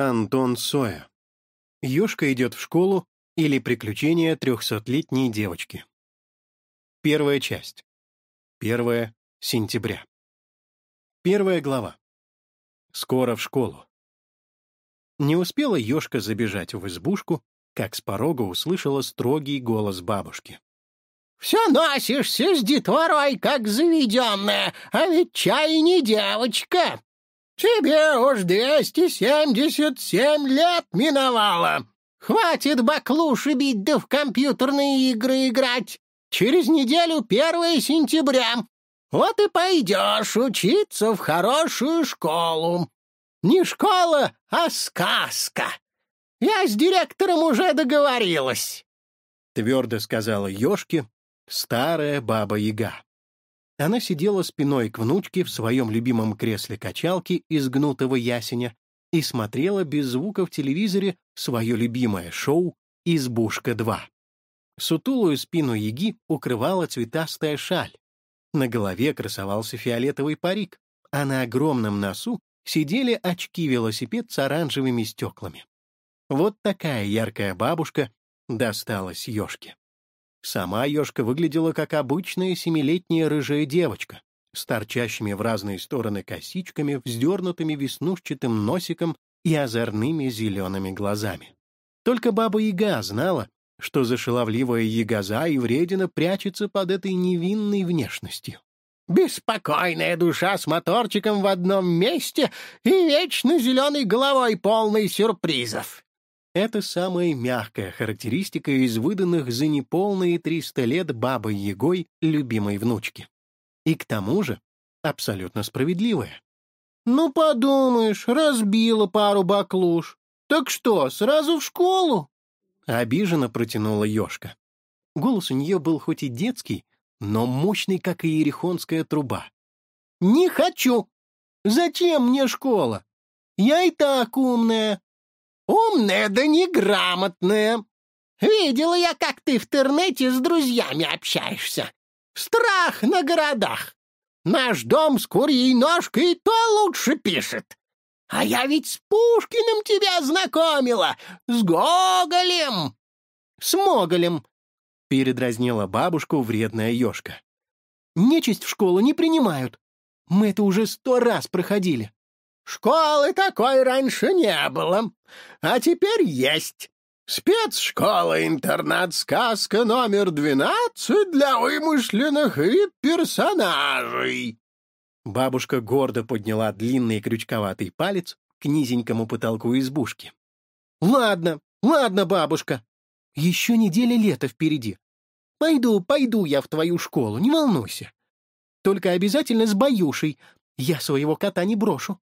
Антон Соя. «Ёшка идет в школу» или «Приключения трехсотлетней девочки». Первая часть. Первое сентября. Первая глава. Скоро в школу. Не успела ёшка забежать в избушку, как с порога услышала строгий голос бабушки. «Все носишься с деторой, как заведенная, а ведь чай не девочка!» Тебе уж двести семьдесят семь лет миновало. Хватит баклуши бить да в компьютерные игры играть. Через неделю первое сентября. Вот и пойдешь учиться в хорошую школу. Не школа, а сказка. Я с директором уже договорилась. Твердо сказала Ёшке старая баба-яга. Она сидела спиной к внучке в своем любимом кресле качалке из гнутого ясеня и смотрела без звука в телевизоре свое любимое шоу «Избушка-2». Сутулую спину яги укрывала цветастая шаль. На голове красовался фиолетовый парик, а на огромном носу сидели очки-велосипед с оранжевыми стеклами. Вот такая яркая бабушка досталась ёшке. Сама ежка выглядела как обычная семилетняя рыжая девочка, с торчащими в разные стороны косичками, вздернутыми веснушчатым носиком и озорными зелеными глазами. Только баба-яга знала, что зашаловливая ягоза и вредина прячется под этой невинной внешностью. «Беспокойная душа с моторчиком в одном месте и вечно зеленой головой полной сюрпризов!» Это самая мягкая характеристика из выданных за неполные 300 лет бабой Егой любимой внучки. И к тому же абсолютно справедливая. «Ну, подумаешь, разбила пару баклуш. Так что, сразу в школу?» Обиженно протянула Ёшка. Голос у нее был хоть и детский, но мощный, как и ерехонская труба. «Не хочу! Зачем мне школа? Я и так умная!» Умная да неграмотная. Видела я, как ты в интернете с друзьями общаешься. Страх на городах. Наш дом с курьей ножкой то лучше пишет. А я ведь с Пушкиным тебя знакомила, с Гоголем, с Моголем, — передразнила бабушку вредная ёшка. Нечисть в школу не принимают. Мы это уже сто раз проходили. Школы такой раньше не было, а теперь есть. Спецшкола-интернат-сказка номер двенадцать для вымышленных и персонажей. Бабушка гордо подняла длинный крючковатый палец к низенькому потолку избушки. «Ладно, ладно, бабушка. Еще неделя лета впереди. Пойду, пойду я в твою школу, не волнуйся. Только обязательно с баюшей. Я своего кота не брошу.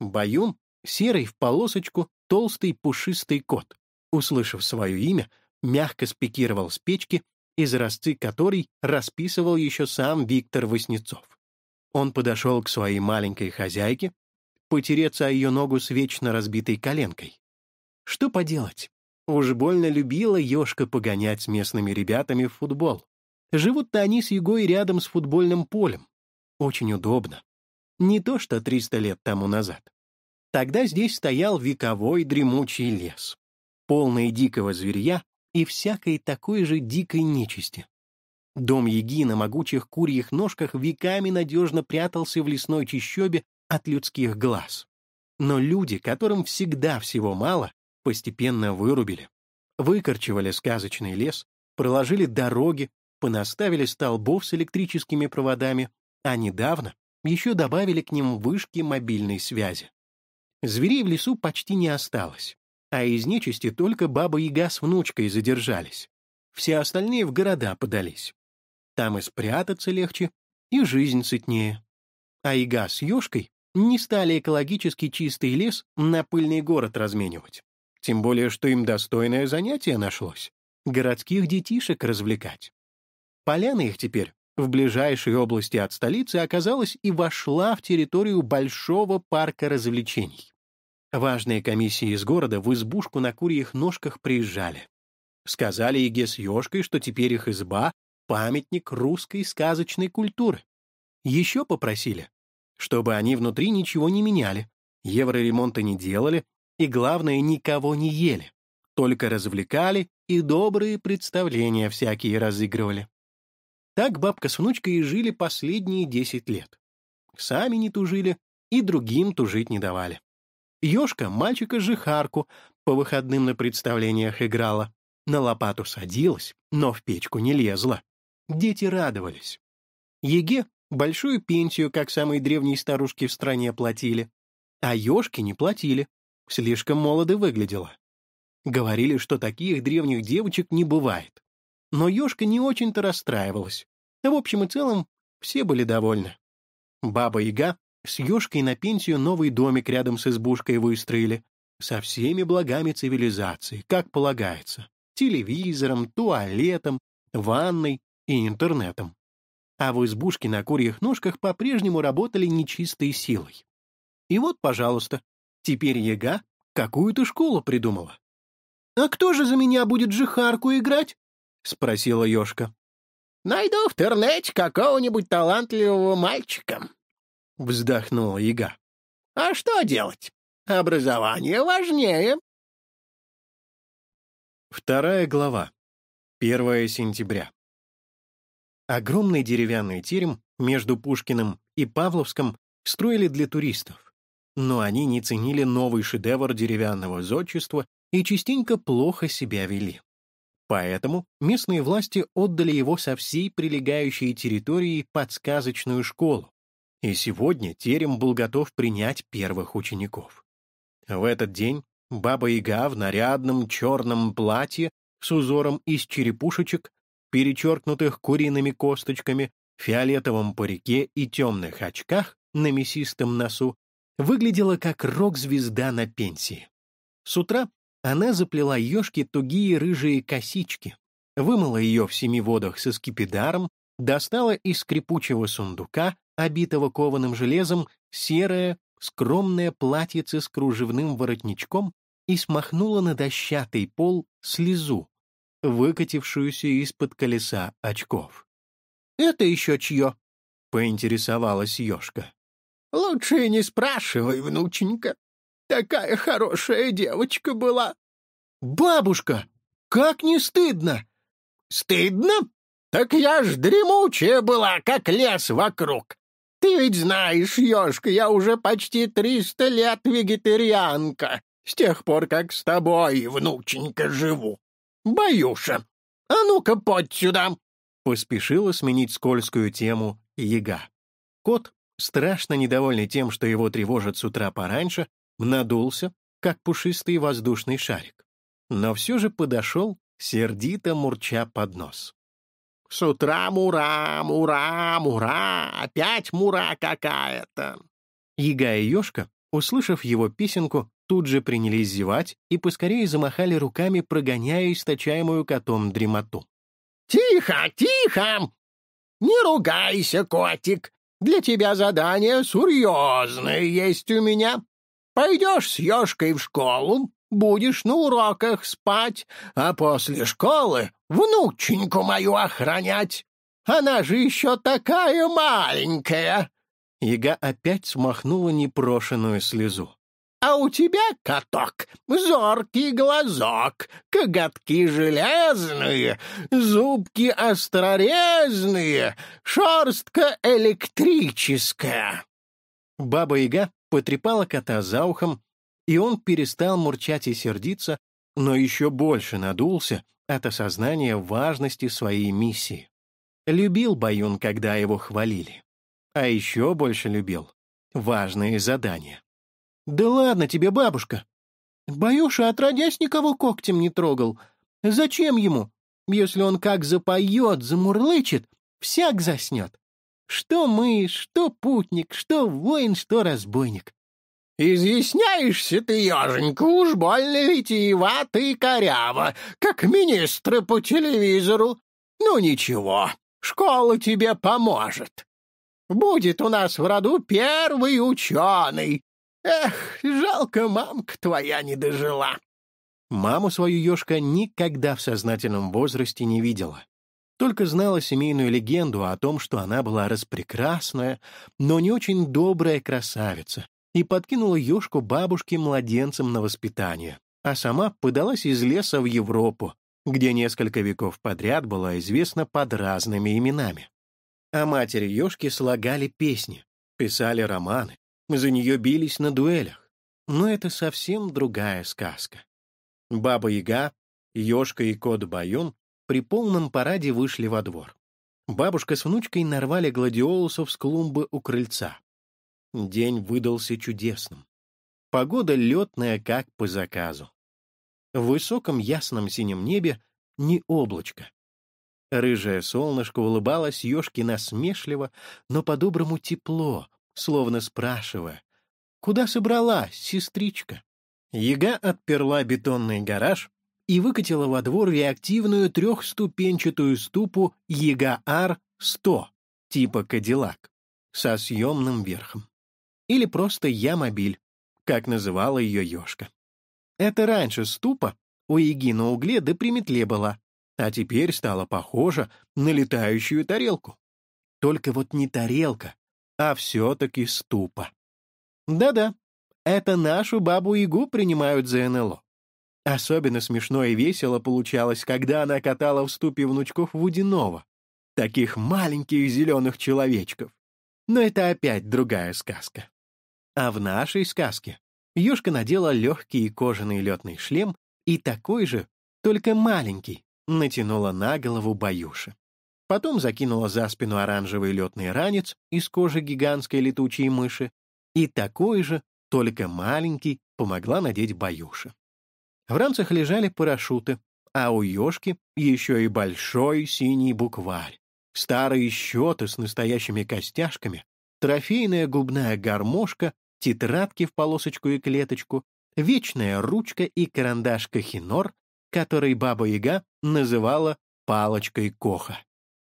Баюн — серый в полосочку толстый пушистый кот. Услышав свое имя, мягко спикировал с печки, из изразцы которой расписывал еще сам Виктор Васнецов. Он подошел к своей маленькой хозяйке, потереться о ее ногу с вечно разбитой коленкой. Что поделать? Уж больно любила Ёшка погонять с местными ребятами в футбол. Живут-то они с Егой рядом с футбольным полем. Очень удобно. Не то что 300 лет тому назад. Тогда здесь стоял вековой дремучий лес, полный дикого зверья и всякой такой же дикой нечисти. Дом Яги на могучих курьих ножках веками надежно прятался в лесной чащобе от людских глаз. Но люди, которым всегда всего мало, постепенно вырубили. Выкорчевали сказочный лес, проложили дороги, понаставили столбов с электрическими проводами, а недавно еще добавили к ним вышки мобильной связи. Зверей в лесу почти не осталось, а из нечисти только баба-яга с внучкой задержались. Все остальные в города подались. Там и спрятаться легче, и жизнь сытнее. А яга с ёшкой не стали экологически чистый лес на пыльный город разменивать. Тем более, что им достойное занятие нашлось — городских детишек развлекать. Поляна их теперь в ближайшей области от столицы оказалась и вошла в территорию большого парка развлечений. Важные комиссии из города в избушку на курьих ножках приезжали. Сказали Еге с Ёшкой, что теперь их изба — памятник русской сказочной культуры. Еще попросили, чтобы они внутри ничего не меняли, евроремонта не делали и, главное, никого не ели, только развлекали и добрые представления всякие разыгрывали. Так бабка с внучкой и жили последние десять лет. Сами не тужили и другим тужить не давали. Ёшка мальчика-жихарку по выходным на представлениях играла. На лопату садилась, но в печку не лезла. Дети радовались. Еге большую пенсию, как самые древние старушки в стране, платили. А ёшки не платили. Слишком молодо выглядела. Говорили, что таких древних девочек не бывает но Ёшка не очень-то расстраивалась. Да в общем и целом все были довольны. Баба-яга с Ёшкой на пенсию новый домик рядом с избушкой выстроили, со всеми благами цивилизации, как полагается, телевизором, туалетом, ванной и интернетом. А в избушке на курьих ножках по-прежнему работали нечистой силой. И вот, пожалуйста, теперь Яга какую-то школу придумала. «А кто же за меня будет жихарку играть?» — спросила Ёшка. «Найду в интернете какого-нибудь талантливого мальчика», — вздохнула Яга. «А что делать? Образование важнее». Вторая глава. 1 сентября. Огромный деревянный терем между Пушкиным и Павловском строили для туристов, но они не ценили новый шедевр деревянного зодчества и частенько плохо себя вели. Поэтому местные власти отдали его со всей прилегающей территории подсказочную школу, и сегодня терем был готов принять первых учеников. В этот день Баба-Яга в нарядном черном платье с узором из черепушечек, перечеркнутых куриными косточками, фиолетовом парике и темных очках на мясистом носу, выглядела как рок-звезда на пенсии. С утра она заплела ежке тугие рыжие косички, вымыла ее в семи водах со скипидаром, достала из скрипучего сундука, обитого кованым железом, серое, скромное платьице с кружевным воротничком и смахнула на дощатый пол слезу, выкатившуюся из-под колеса очков. «Это еще чье?» — поинтересовалась ежка. «Лучше не спрашивай, внученька», Такая хорошая девочка была. Бабушка, как не стыдно? Стыдно? Так я ж дремучая была, как лес вокруг. Ты ведь знаешь, ёшка, я уже почти триста лет вегетарианка, с тех пор, как с тобой, внученька, живу. Баюша, а ну-ка подь сюда!» Поспешила сменить скользкую тему яга. Кот, страшно недовольный тем, что его тревожат с утра пораньше, надулся, как пушистый воздушный шарик, но все же подошел, сердито мурча под нос. «С утра мура, мура, мура, опять мура какая-то!» Яга и Ёшка, услышав его песенку, тут же принялись зевать и поскорее замахали руками, прогоняя источаемую котом дремоту. «Тихо, тихо! Не ругайся, котик! Для тебя задание серьезное есть у меня. Пойдешь с Ёшкой в школу, будешь на уроках спать, а после школы внученьку мою охранять. Она же еще такая маленькая!» Яга опять смахнула непрошенную слезу. «А у тебя, каток, зоркий глазок, коготки железные, зубки острорезные, шерстка электрическая!» Баба-яга потрепала кота за ухом, и он перестал мурчать и сердиться, но еще больше надулся от осознания важности своей миссии. Любил Баюн, когда его хвалили. А еще больше любил важные задания. «Да ладно тебе, бабушка!» «Баюша, отродясь, никого когтем не трогал. Зачем ему, если он как запоет, замурлычет, всяк заснет?» Что мы, что путник, что воин, что разбойник. «Изъясняешься ты, еженька, уж больно витиевато и коряво, как министры по телевизору. Ну ничего, школа тебе поможет. Будет у нас в роду первый ученый. Эх, жалко, мамка твоя не дожила». Маму свою Ёшка никогда в сознательном возрасте не видела только знала семейную легенду о том, что она была распрекрасная, но не очень добрая красавица, и подкинула ёшку бабушке младенцем на воспитание, а сама подалась из леса в Европу, где несколько веков подряд была известна под разными именами. О а матери ёшки слагали песни, писали романы, за нее бились на дуэлях. Но это совсем другая сказка. Баба-яга, ёшка и кот Баюн при полном параде вышли во двор. Бабушка с внучкой нарвали гладиолусов с клумбы у крыльца. День выдался чудесным. Погода летная, как по заказу. В высоком ясном синем небе ни облачко. Рыжее солнышко улыбалось ёшке насмешливо, но по-доброму тепло, словно спрашивая, «Куда собралась, сестричка?» Яга отперла бетонный гараж, и выкатила во двор реактивную трехступенчатую ступу ЕГАР-100 типа Кадиллак со съемным верхом. Или просто Ямобиль, как называла ее Ёшка. Это раньше ступа у Яги на угле да при была, а теперь стала похожа на летающую тарелку. Только вот не тарелка, а все-таки ступа. Да-да, это нашу бабу-ягу принимают за НЛО. Особенно смешно и весело получалось, когда она катала в ступе внучков Вудинова, таких маленьких зеленых человечков. Но это опять другая сказка. А в нашей сказке Юшка надела легкий кожаный летный шлем и такой же, только маленький, натянула на голову Баюши. Потом закинула за спину оранжевый летный ранец из кожи гигантской летучей мыши и такой же, только маленький, помогла надеть Баюши. В рамцах лежали парашюты, а у ёшки еще и большой синий букварь, старые счеты с настоящими костяшками, трофейная губная гармошка, тетрадки в полосочку и клеточку, вечная ручка и карандаш Кахинор, который Баба-Яга называла «палочкой Коха».